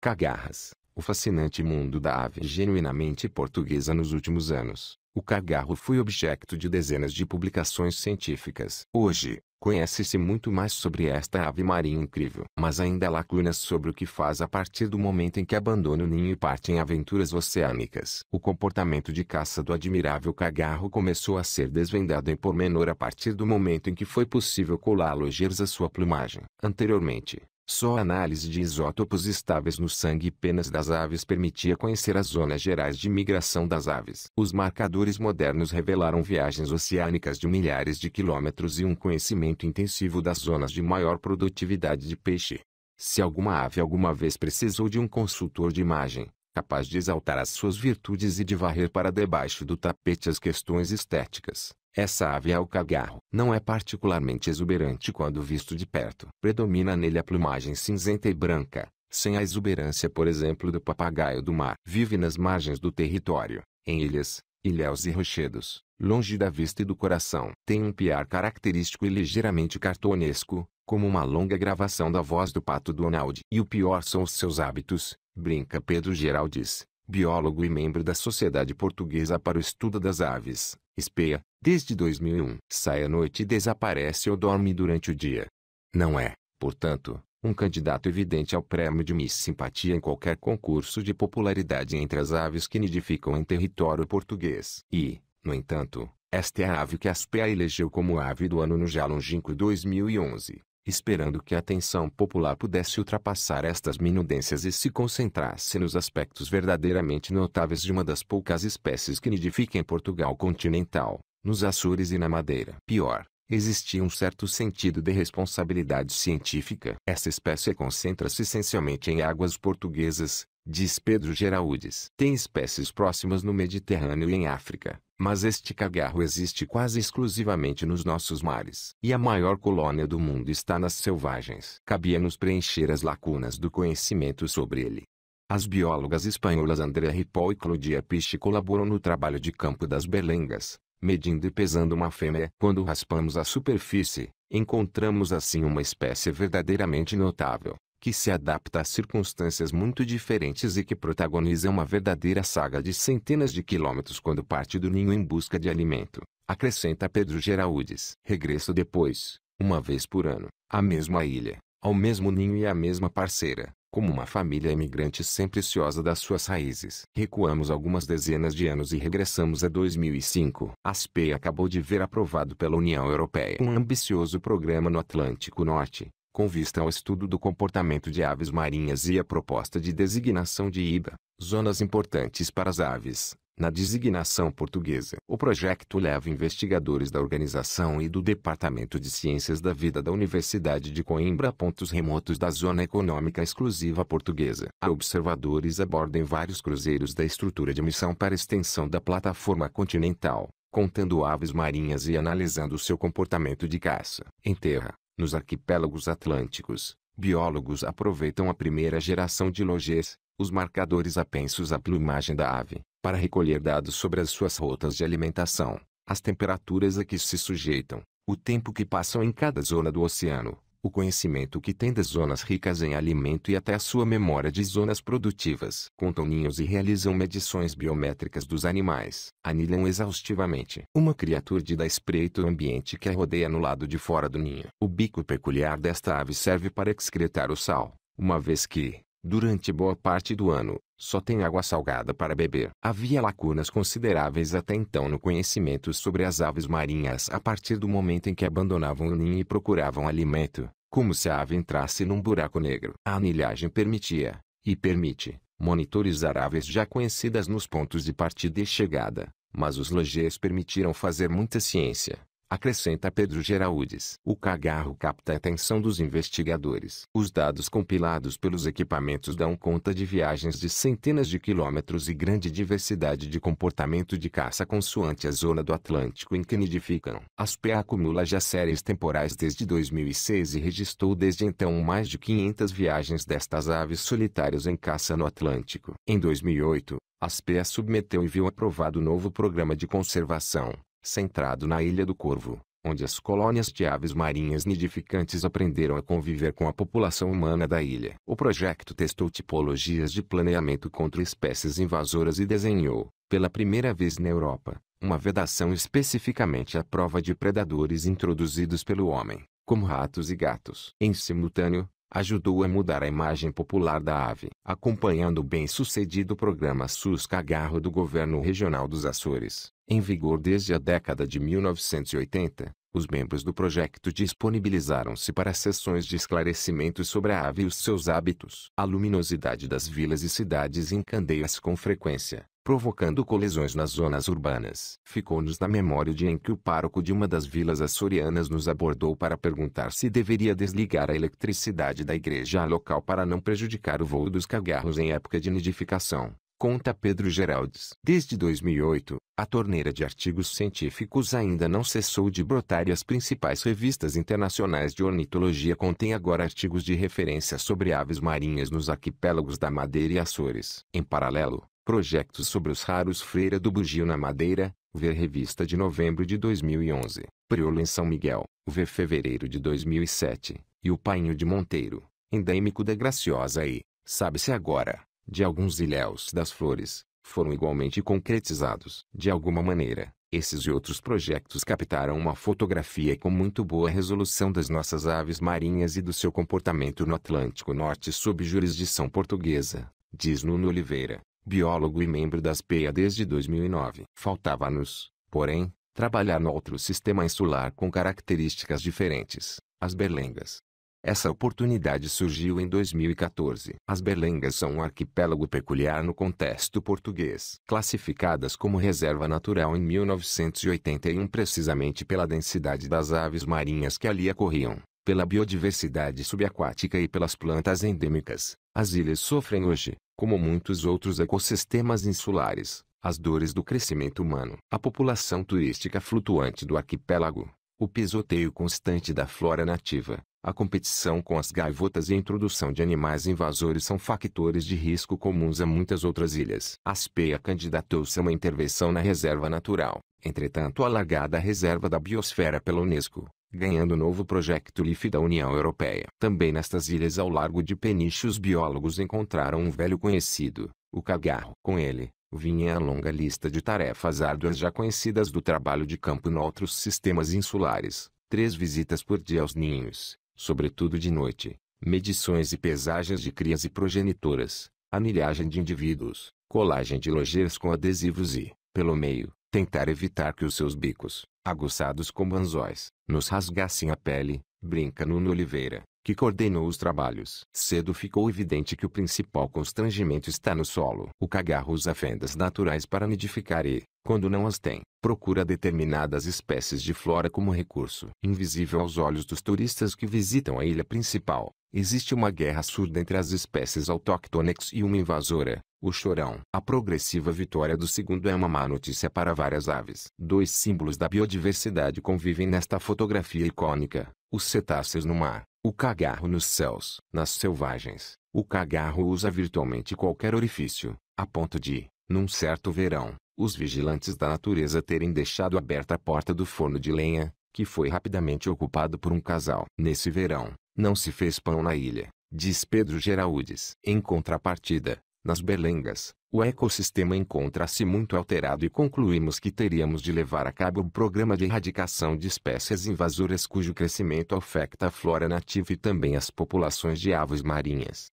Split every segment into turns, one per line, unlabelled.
Cagarras, o fascinante mundo da ave genuinamente portuguesa nos últimos anos. O cagarro foi objeto de dezenas de publicações científicas. Hoje, conhece-se muito mais sobre esta ave marinha incrível. Mas ainda há lacunas sobre o que faz a partir do momento em que abandona o ninho e parte em aventuras oceânicas. O comportamento de caça do admirável cagarro começou a ser desvendado em pormenor a partir do momento em que foi possível colá-lo e a sua plumagem. Anteriormente, só a análise de isótopos estáveis no sangue e penas das aves permitia conhecer as zonas gerais de migração das aves. Os marcadores modernos revelaram viagens oceânicas de milhares de quilômetros e um conhecimento intensivo das zonas de maior produtividade de peixe. Se alguma ave alguma vez precisou de um consultor de imagem, capaz de exaltar as suas virtudes e de varrer para debaixo do tapete as questões estéticas, essa ave é o cagarro. Não é particularmente exuberante quando visto de perto. Predomina nele a plumagem cinzenta e branca, sem a exuberância, por exemplo, do papagaio do mar. Vive nas margens do território, em ilhas, ilhéus e rochedos, longe da vista e do coração. Tem um piar característico e ligeiramente cartonesco, como uma longa gravação da voz do pato Donald. E o pior são os seus hábitos, brinca Pedro Geraldes, biólogo e membro da Sociedade Portuguesa para o Estudo das Aves. Espeia, desde 2001, sai à noite e desaparece ou dorme durante o dia. Não é, portanto, um candidato evidente ao prêmio de Miss Simpatia em qualquer concurso de popularidade entre as aves que nidificam em território português. E, no entanto, esta é a ave que a SPEA elegeu como ave do ano no já 2011 esperando que a atenção popular pudesse ultrapassar estas minudências e se concentrasse nos aspectos verdadeiramente notáveis de uma das poucas espécies que nidifica em Portugal continental, nos Açores e na Madeira. Pior, existia um certo sentido de responsabilidade científica. Essa espécie concentra-se essencialmente em águas portuguesas, diz Pedro Geraúdes. Tem espécies próximas no Mediterrâneo e em África, mas este cagarro existe quase exclusivamente nos nossos mares. E a maior colônia do mundo está nas selvagens. Cabia-nos preencher as lacunas do conhecimento sobre ele. As biólogas espanholas Andrea Ripoll e Claudia Piche colaboram no trabalho de campo das belengas, medindo e pesando uma fêmea. Quando raspamos a superfície, encontramos assim uma espécie verdadeiramente notável que se adapta a circunstâncias muito diferentes e que protagoniza uma verdadeira saga de centenas de quilômetros quando parte do ninho em busca de alimento, acrescenta Pedro Geraldes. Regresso depois, uma vez por ano, à mesma ilha, ao mesmo ninho e à mesma parceira, como uma família imigrante sempre ciosa das suas raízes. Recuamos algumas dezenas de anos e regressamos a 2005. Aspei acabou de ver aprovado pela União Europeia um ambicioso programa no Atlântico Norte, com vista ao estudo do comportamento de aves marinhas e a proposta de designação de IBA, zonas importantes para as aves, na designação portuguesa. O projeto leva investigadores da organização e do Departamento de Ciências da Vida da Universidade de Coimbra a pontos remotos da Zona Econômica Exclusiva Portuguesa. A observadores abordam vários cruzeiros da estrutura de missão para extensão da plataforma continental, contando aves marinhas e analisando seu comportamento de caça. Em terra, nos arquipélagos atlânticos, biólogos aproveitam a primeira geração de logês, os marcadores apensos à plumagem da ave, para recolher dados sobre as suas rotas de alimentação, as temperaturas a que se sujeitam, o tempo que passam em cada zona do oceano, o conhecimento que tem das zonas ricas em alimento e até a sua memória de zonas produtivas. Contam ninhos e realizam medições biométricas dos animais. Anilham exaustivamente uma criatura de da espreita o ambiente que a rodeia no lado de fora do ninho. O bico peculiar desta ave serve para excretar o sal, uma vez que, durante boa parte do ano, só tem água salgada para beber. Havia lacunas consideráveis até então no conhecimento sobre as aves marinhas a partir do momento em que abandonavam o ninho e procuravam alimento como se a ave entrasse num buraco negro. A anilhagem permitia, e permite, monitorizar aves já conhecidas nos pontos de partida e chegada, mas os logés permitiram fazer muita ciência, Acrescenta Pedro Geraldes. O cagarro capta a atenção dos investigadores. Os dados compilados pelos equipamentos dão conta de viagens de centenas de quilômetros e grande diversidade de comportamento de caça consoante a zona do Atlântico em que nidificam. A SPA acumula já séries temporais desde 2006 e registrou desde então mais de 500 viagens destas aves solitárias em caça no Atlântico. Em 2008, a SPEA submeteu e viu aprovado o novo programa de conservação centrado na Ilha do Corvo, onde as colônias de aves marinhas nidificantes aprenderam a conviver com a população humana da ilha. O projeto testou tipologias de planeamento contra espécies invasoras e desenhou, pela primeira vez na Europa, uma vedação especificamente à prova de predadores introduzidos pelo homem, como ratos e gatos. Em simultâneo, ajudou a mudar a imagem popular da ave. Acompanhando o bem-sucedido programa SUS Cagarro do governo regional dos Açores, em vigor desde a década de 1980, os membros do projeto disponibilizaram-se para sessões de esclarecimento sobre a ave e os seus hábitos. A luminosidade das vilas e cidades encandeia-se com frequência, provocando colisões nas zonas urbanas. Ficou-nos na memória o dia em que o pároco de uma das vilas açorianas nos abordou para perguntar se deveria desligar a eletricidade da igreja local para não prejudicar o voo dos cagarros em época de nidificação. Conta Pedro Geraldes. Desde 2008, a torneira de artigos científicos ainda não cessou de brotar e as principais revistas internacionais de ornitologia contêm agora artigos de referência sobre aves marinhas nos arquipélagos da Madeira e Açores. Em paralelo, projetos sobre os raros Freira do Bugio na Madeira, ver revista de novembro de 2011, Priolo em São Miguel, ver fevereiro de 2007, e o Painho de Monteiro, endêmico da Graciosa e, sabe-se agora, de alguns ilhéus das flores, foram igualmente concretizados. De alguma maneira, esses e outros projetos captaram uma fotografia com muito boa resolução das nossas aves marinhas e do seu comportamento no Atlântico Norte sob jurisdição portuguesa, diz Nuno Oliveira, biólogo e membro das PEA desde 2009. Faltava-nos, porém, trabalhar no outro sistema insular com características diferentes, as berlengas. Essa oportunidade surgiu em 2014. As Berlengas são um arquipélago peculiar no contexto português, classificadas como reserva natural em 1981 precisamente pela densidade das aves marinhas que ali ocorriam, pela biodiversidade subaquática e pelas plantas endêmicas. As ilhas sofrem hoje, como muitos outros ecossistemas insulares, as dores do crescimento humano. A população turística flutuante do arquipélago, o pisoteio constante da flora nativa, a competição com as gaivotas e a introdução de animais invasores são fatores de risco comuns a muitas outras ilhas. Aspeia candidatou-se a uma intervenção na reserva natural, entretanto alargada a reserva da biosfera pela Unesco, ganhando o novo projeto LIFE da União Europeia. Também nestas ilhas ao largo de Peniche os biólogos encontraram um velho conhecido, o cagarro. Com ele, vinha a longa lista de tarefas árduas já conhecidas do trabalho de campo em outros sistemas insulares. Três visitas por dia aos ninhos, sobretudo de noite, medições e pesagens de crias e progenitoras, anilhagem de indivíduos, colagem de lojeiras com adesivos e, pelo meio, tentar evitar que os seus bicos, aguçados como anzóis, nos rasgassem a pele, brinca Nuno Oliveira que coordenou os trabalhos. Cedo ficou evidente que o principal constrangimento está no solo. O cagarro usa fendas naturais para nidificar e, quando não as tem, procura determinadas espécies de flora como recurso. Invisível aos olhos dos turistas que visitam a ilha principal, existe uma guerra surda entre as espécies autóctones e uma invasora, o chorão. A progressiva vitória do segundo é uma má notícia para várias aves. Dois símbolos da biodiversidade convivem nesta fotografia icônica, os cetáceos no mar o cagarro nos céus, nas selvagens, o cagarro usa virtualmente qualquer orifício, a ponto de, num certo verão, os vigilantes da natureza terem deixado aberta a porta do forno de lenha, que foi rapidamente ocupado por um casal. Nesse verão, não se fez pão na ilha, diz Pedro Geraldes. Em contrapartida, nas belengas, o ecossistema encontra-se muito alterado e concluímos que teríamos de levar a cabo o programa de erradicação de espécies invasoras cujo crescimento afeta a flora nativa e também as populações de aves marinhas.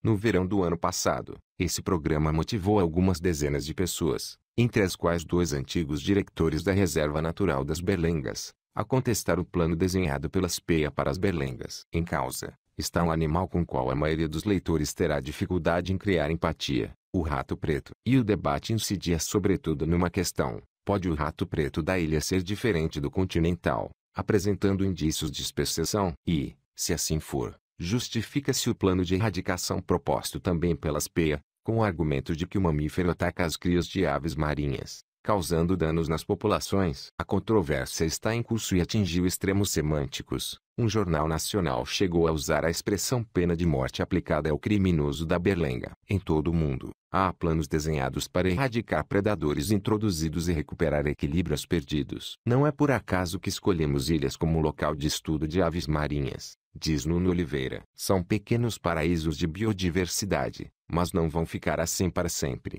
No verão do ano passado, esse programa motivou algumas dezenas de pessoas, entre as quais dois antigos diretores da Reserva Natural das Belengas, a contestar o plano desenhado pela SPEA para as Belengas em causa está um animal com o qual a maioria dos leitores terá dificuldade em criar empatia, o rato preto. E o debate incidia sobretudo numa questão: pode o rato preto da ilha ser diferente do continental, apresentando indícios de especiação? E, se assim for, justifica-se o plano de erradicação proposto também pelas PEA, com o argumento de que o mamífero ataca as crias de aves marinhas, causando danos nas populações. A controvérsia está em curso e atingiu extremos semânticos. Um jornal nacional chegou a usar a expressão pena de morte aplicada ao criminoso da Berlenga. Em todo o mundo, há planos desenhados para erradicar predadores introduzidos e recuperar equilíbrios perdidos. Não é por acaso que escolhemos ilhas como local de estudo de aves marinhas, diz Nuno Oliveira. São pequenos paraísos de biodiversidade, mas não vão ficar assim para sempre.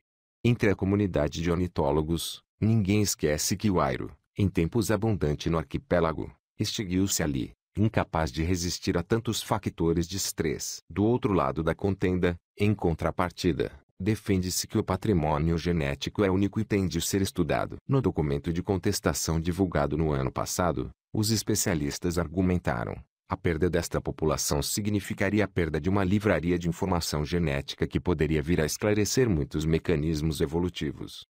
Entre a comunidade de ornitólogos, ninguém esquece que o Airo, em tempos abundante no arquipélago, extinguiu-se ali, incapaz de resistir a tantos factores de estresse. Do outro lado da contenda, em contrapartida, defende-se que o patrimônio genético é único e tem de ser estudado. No documento de contestação divulgado no ano passado, os especialistas argumentaram a perda desta população significaria a perda de uma livraria de informação genética que poderia vir a esclarecer muitos mecanismos evolutivos.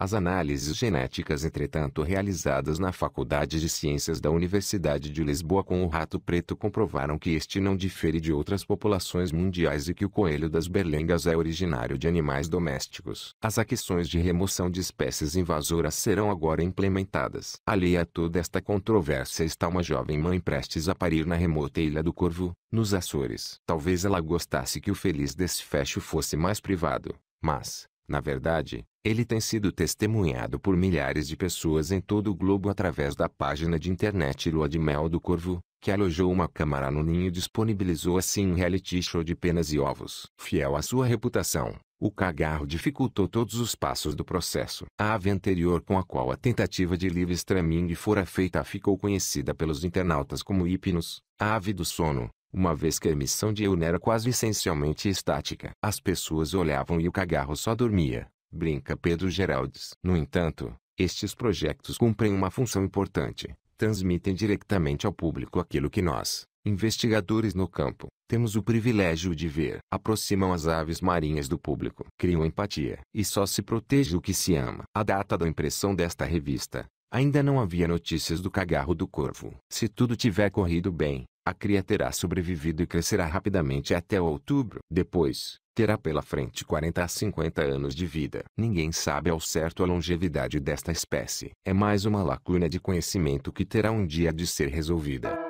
As análises genéticas entretanto realizadas na Faculdade de Ciências da Universidade de Lisboa com o rato preto comprovaram que este não difere de outras populações mundiais e que o coelho das berlengas é originário de animais domésticos. As ações de remoção de espécies invasoras serão agora implementadas. Alheia a toda esta controvérsia está uma jovem mãe prestes a parir na remota Ilha do Corvo, nos Açores. Talvez ela gostasse que o feliz desfecho fosse mais privado, mas, na verdade, ele tem sido testemunhado por milhares de pessoas em todo o globo através da página de internet Lua de Mel do Corvo, que alojou uma câmara no ninho e disponibilizou assim um reality show de penas e ovos. Fiel à sua reputação, o cagarro dificultou todos os passos do processo. A ave anterior com a qual a tentativa de livre streaming fora feita ficou conhecida pelos internautas como hipnos, a ave do sono uma vez que a emissão de íon era quase essencialmente estática. As pessoas olhavam e o cagarro só dormia, brinca Pedro Geraldes. No entanto, estes projetos cumprem uma função importante. Transmitem diretamente ao público aquilo que nós, investigadores no campo, temos o privilégio de ver. Aproximam as aves marinhas do público, criam empatia e só se protege o que se ama. A data da impressão desta revista Ainda não havia notícias do cagarro do corvo. Se tudo tiver corrido bem, a cria terá sobrevivido e crescerá rapidamente até outubro. Depois, terá pela frente 40 a 50 anos de vida. Ninguém sabe ao certo a longevidade desta espécie. É mais uma lacuna de conhecimento que terá um dia de ser resolvida.